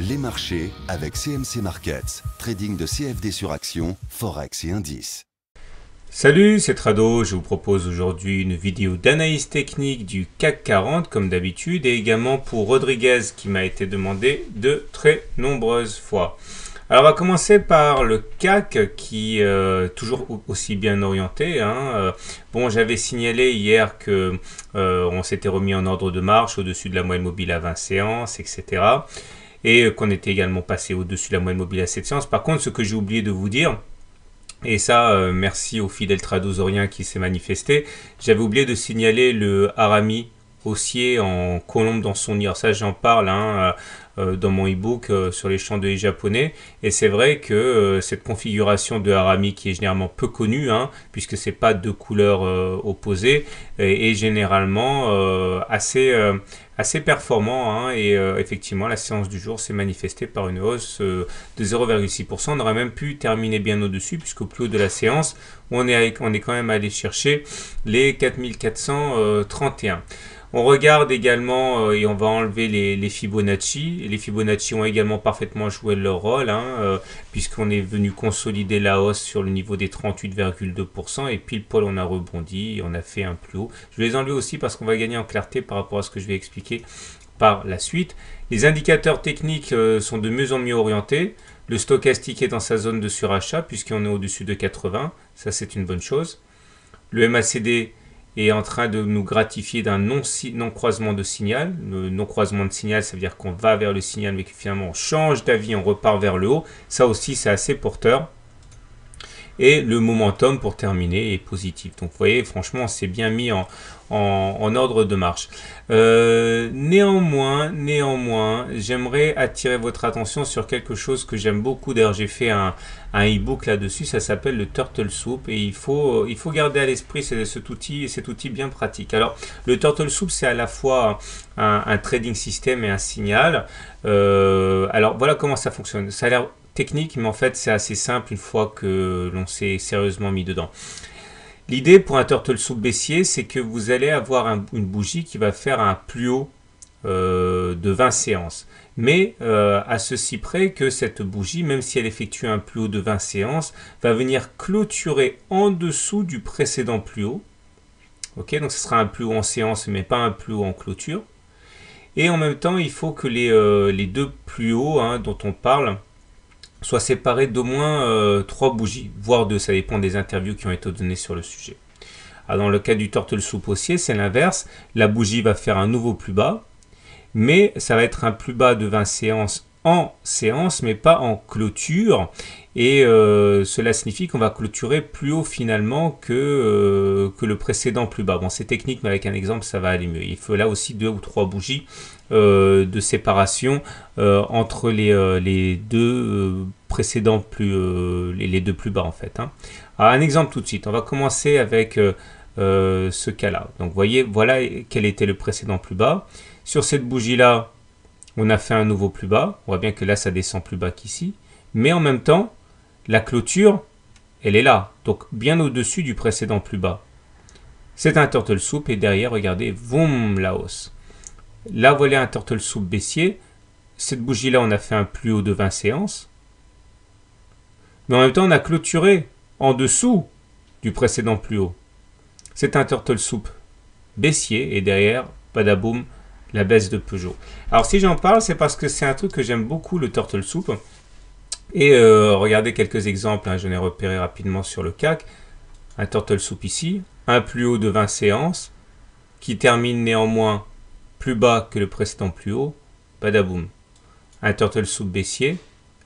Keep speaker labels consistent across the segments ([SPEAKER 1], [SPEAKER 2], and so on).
[SPEAKER 1] Les marchés avec CMC Markets, trading de CFD sur actions, forex et indices. Salut, c'est Trado. Je vous propose aujourd'hui une vidéo d'analyse technique du CAC 40 comme d'habitude et également pour Rodriguez qui m'a été demandé de très nombreuses fois. Alors on va commencer par le CAC qui est euh, toujours aussi bien orienté. Hein. Euh, bon, j'avais signalé hier que euh, on s'était remis en ordre de marche au-dessus de la moyenne mobile à 20 séances, etc et euh, qu'on était également passé au-dessus de la moyenne mobile à cette séance. Par contre, ce que j'ai oublié de vous dire, et ça, euh, merci au fidèle tradosoriens qui s'est manifesté, j'avais oublié de signaler le Harami haussier en colombe dans son nid. ça, j'en parle hein, euh, euh, dans mon e-book euh, sur les champs de japonais. Et c'est vrai que cette configuration de harami, qui est généralement peu connue, hein, puisque puisque n'est pas deux couleurs opposées, est, généralement assez, assez performant. Hein. et effectivement, la séance du jour s'est manifestée par une hausse de 0,6%. On aurait même pu terminer bien au-dessus, puisqu'au plus haut de la séance, on est, on est quand même allé chercher les 4431. On regarde également, euh, et on va enlever les, Fibonacci. Les Fibonacci ont également parfaitement joué leur rôle, hein, euh, puisqu'on est venu consolider la hausse sur le niveau des 38,2%, et pile poil on a rebondi, on a fait un plus haut. Je vais les enlever aussi parce qu'on va gagner en clarté par rapport à ce que je vais expliquer par la suite. Les indicateurs techniques euh, sont de mieux en mieux orientés. Le stochastique est dans sa zone de surachat puisqu'on est au-dessus de 80. Ça, c'est une bonne chose. Le MACD est en train de nous gratifier d'un non-croisement de signal. Le non-croisement de signal, ça veut dire qu'on va vers le signal, mais que finalement on change d'avis, on repart vers le haut. Ça aussi, c'est assez porteur. Et le momentum pour terminer est positif. Donc vous voyez, franchement, c'est bien mis en, en, ordre de marche. Euh, néanmoins, néanmoins, j'aimerais attirer votre attention sur quelque chose que j'aime beaucoup. D'ailleurs, j'ai fait un, un e-book là-dessus. Ça s'appelle le Turtle Soup et il faut, il faut garder à l'esprit cet outil, cet outil bien pratique. Alors, le Turtle Soup, c'est à la fois un, trading system et un signal. Euh, alors, voilà comment ça fonctionne. Ça a l'air technique, mais en fait c'est assez simple une fois que l'on s'est sérieusement mis dedans. L'idée pour un turtle soup baissier, c'est que vous allez avoir une bougie qui va faire un plus haut euh, de 20 séances. Mais euh, à ceci près que cette bougie, même si elle effectue un plus haut de 20 séances, va venir clôturer en dessous du précédent plus haut. Ok, donc ce sera un plus haut en séance, mais pas un plus haut en clôture. Et en même temps, il faut que les, euh, deux plus hauts hein, dont on parle, soit séparé d'au moins 3 euh, trois bougies, voire deux, ça dépend des interviews qui ont été données sur le sujet. Alors ah, dans le cas du tortel soupe haussier, c'est l'inverse, la bougie va faire un nouveau plus bas, mais ça va être un plus bas de 20 séances séance mais pas en clôture et euh, cela signifie qu'on va clôturer plus haut finalement que, euh, que le précédent plus bas. Bon c'est technique mais avec un exemple ça va aller mieux. Il faut là aussi deux ou trois bougies euh, de séparation entre les, deux précédents plus les, deux plus bas en fait. Hein. Ah, un exemple tout de suite, on va commencer avec ce cas là. Donc voyez voilà quel était le précédent plus bas. Sur cette bougie là on a fait un nouveau plus bas. On voit bien que là, ça descend plus bas qu'ici. Mais en même temps, la clôture, elle est là. Donc, bien au-dessus du précédent plus bas. C'est un turtle soup. Et derrière, regardez, boum, la hausse. Là, voilà un turtle soup baissier. Cette bougie-là, on a fait un plus haut de 20 séances. Mais en même temps, on a clôturé en dessous du précédent plus haut. C'est un turtle soup baissier. Et derrière, badaboum, la baisse de Peugeot. Alors si j'en parle, c'est parce que c'est un truc que j'aime beaucoup, le turtle soup. Et euh, regardez quelques exemples, hein, je l'ai repéré rapidement sur le CAC. Un turtle soup ici, un plus haut de 20 séances, qui termine néanmoins plus bas que le précédent plus haut, badaboum. Un turtle soup baissier,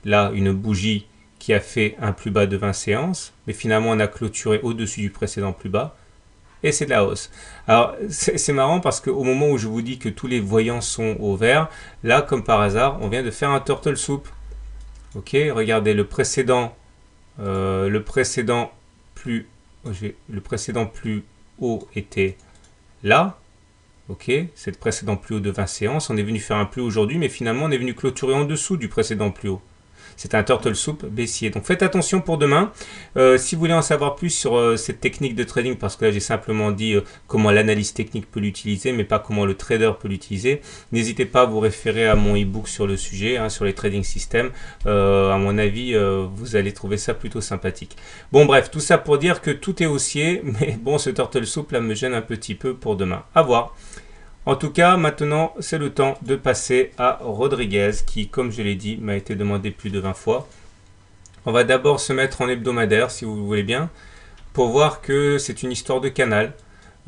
[SPEAKER 1] là une bougie qui a fait un plus bas de 20 séances, mais finalement on a clôturé au-dessus du précédent plus bas et c'est de la hausse. Alors c'est marrant parce qu'au moment où je vous dis que tous les voyants sont au vert, là comme par hasard on vient de faire un turtle soup. Ok, regardez le précédent, euh, le précédent plus, oh, le précédent plus haut était là. Ok, c'est le précédent plus haut de 20 séances. On est venu faire un plus aujourd'hui, mais finalement on est venu clôturer en dessous du précédent plus haut. C'est un turtle soup baissier. Donc faites attention pour demain. Euh, si vous voulez en savoir plus sur euh, cette technique de trading, parce que là j'ai simplement dit euh, comment l'analyse technique peut l'utiliser, mais pas comment le trader peut l'utiliser, n'hésitez pas à vous référer à mon e-book sur le sujet, hein, sur les trading systems. à mon avis, vous allez trouver ça plutôt sympathique. Bon bref, tout ça pour dire que tout est haussier, mais bon, ce turtle soup là me gêne un petit peu pour demain. À voir. En tout cas, maintenant, c'est le temps de passer à Rodriguez, qui, comme je l'ai dit, m'a été demandé plus de 20 fois. On va d'abord se mettre en hebdomadaire, si vous voulez bien, pour voir que c'est une histoire de canal.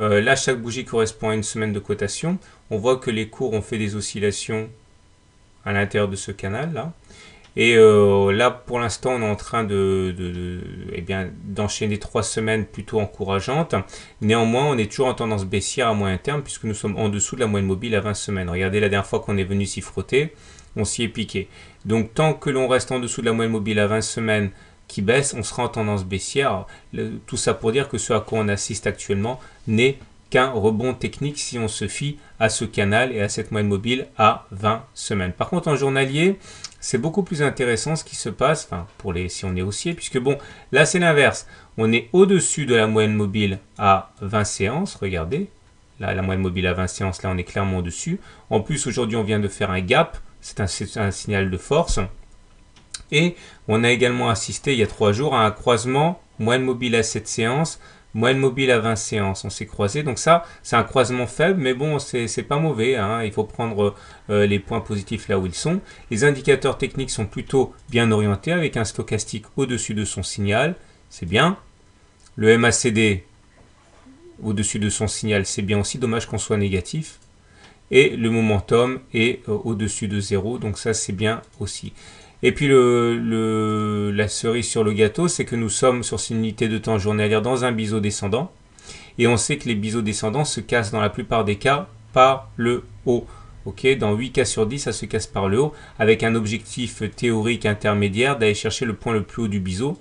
[SPEAKER 1] Euh, là, chaque bougie correspond à une semaine de cotation. On voit que les cours ont fait des oscillations à l'intérieur de ce canal-là. Et euh, là, pour l'instant, on est en train de, eh bien, d'enchaîner trois semaines plutôt encourageantes. Néanmoins, on est toujours en tendance baissière à moyen terme puisque nous sommes en dessous de la moyenne mobile à 20 semaines. Regardez la dernière fois qu'on est venu s'y frotter, on s'y est piqué. Donc, tant que l'on reste en dessous de la moyenne mobile à 20 semaines qui baisse, on sera en tendance baissière. tout ça pour dire que ce à quoi on assiste actuellement n'est qu'un rebond technique si on se fie à ce canal et à cette moyenne mobile à 20 semaines. Par contre, en journalier, c'est beaucoup plus intéressant ce qui se passe, pour les, si on est haussier, puisque bon, là c'est l'inverse. On est au-dessus de la moyenne mobile à 20 séances, regardez. Là, la moyenne mobile à 20 séances, là on est clairement au-dessus. En plus, aujourd'hui, on vient de faire un gap, c'est un, signal de force. Et on a également assisté il y a trois jours à un croisement moyenne mobile à 7 séances. Moyenne mobile à 20 séances, on s'est croisé. Donc ça, c'est un croisement faible, mais bon, c'est pas mauvais. Hein. Il faut prendre euh, les points positifs là où ils sont. Les indicateurs techniques sont plutôt bien orientés, avec un stochastique au-dessus de son signal. C'est bien. Le MACD au-dessus de son signal, c'est bien aussi. Dommage qu'on soit négatif. Et le momentum est euh, au-dessus de 0, donc ça, c'est bien aussi. Et puis la cerise sur le gâteau, c'est que nous sommes sur une unité de temps journalière dans un biseau descendant. Et on sait que les biseaux descendants se cassent dans la plupart des cas par le haut. dans 8 cas sur 10, ça se casse par le haut, avec un objectif théorique intermédiaire d'aller chercher le point le plus haut du biseau.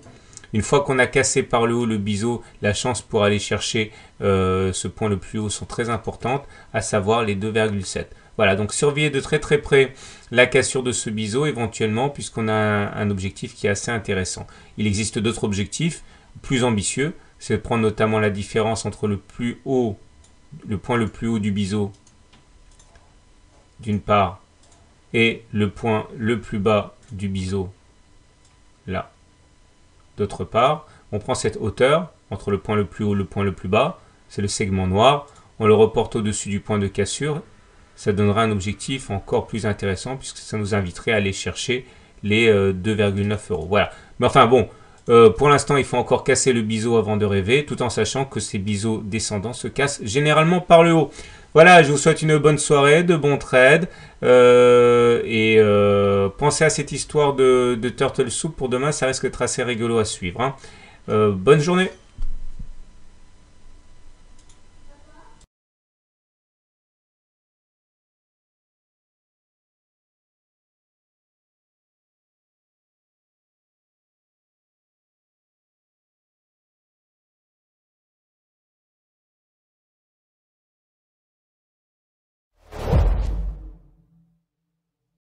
[SPEAKER 1] Une fois qu'on a cassé par le haut le biseau, la chance pour aller chercher euh, ce point le plus haut sont très importantes, à savoir les 2,7. Voilà, donc surveiller de très très près la cassure de ce biseau éventuellement, puisqu'on a un, objectif qui est assez intéressant. Il existe d'autres objectifs plus ambitieux, c'est de prendre notamment la différence entre le plus haut, le point le plus haut du biseau, d'une part, et le point le plus bas du biseau, là, d'autre part. On prend cette hauteur entre le point le plus haut et le point le plus bas, c'est le segment noir, on le reporte au-dessus du point de cassure ça donnera un objectif encore plus intéressant puisque ça nous inviterait à aller chercher les 2,9 euh, euros. Voilà. Mais enfin bon, euh, pour l'instant, il faut encore casser le biseau avant de rêver, tout en sachant que ces biseaux descendants se cassent généralement par le haut. Voilà, je vous souhaite une bonne soirée, de bons trades, euh, et pensez à cette histoire de, Turtle Soup pour demain, ça risque d'être assez rigolo à suivre. Hein. bonne journée